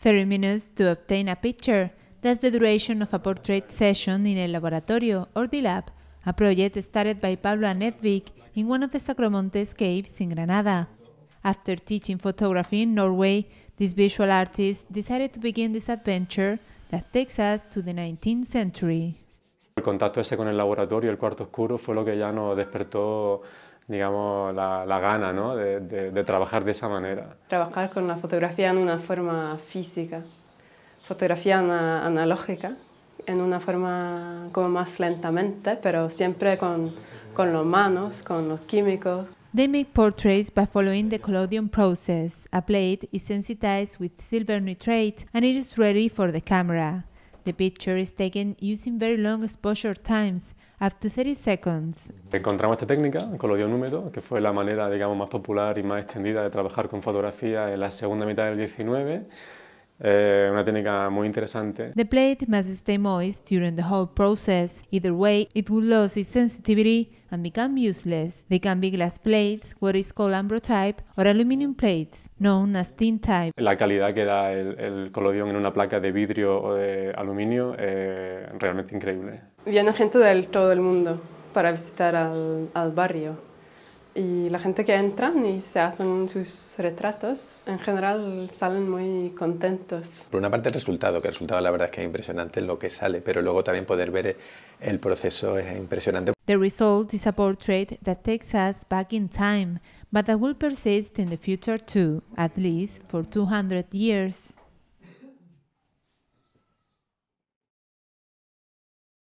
30 minutes to obtain a picture. That's the duration of a portrait session in a laboratorio or the lab, a project started by Pablo Anetvik in one of the Sacromontes caves in Granada. After teaching photography in Norway, this visual artist decided to begin this adventure that takes us to the 19th century. El contacto ese con el laboratorio, el cuarto oscuro, fue lo que ya nos despertó digamos, la, la gana ¿no? de, de, trabajar de esa manera. Trabajar con la fotografía en una forma física, fotografía analógica, en una forma como más lentamente, pero siempre con, con las manos, con los químicos. They make portraits by following the collodion process. A plate is sensitized with silver nitrate and it is ready for the camera. The picture is taken using very long exposure times, up to 30 seconds. Encontramos esta técnica, húmedo, que fue la manera digamos, más popular y más extendida de trabajar con fotografía en la segunda mitad del 19 eh, una técnica muy interesante. The plate must stay moist during the whole process. Either way, it will lose its sensitivity and become useless. They can be glass plates, what is called ambrotype, or aluminum plates, known as tin type. La calidad que da el, el colodión en una placa de vidrio o de aluminio es eh, realmente increíble. Viene gente de todo el mundo para visitar al, al barrio y la gente que entra y se hacen sus retratos, en general salen muy contentos. Por una parte el resultado, que el resultado la verdad es que es impresionante lo que sale, pero luego también poder ver el proceso es impresionante. The result is a portrait that takes us back in time, but that will persist in the future too, at least for 200 years.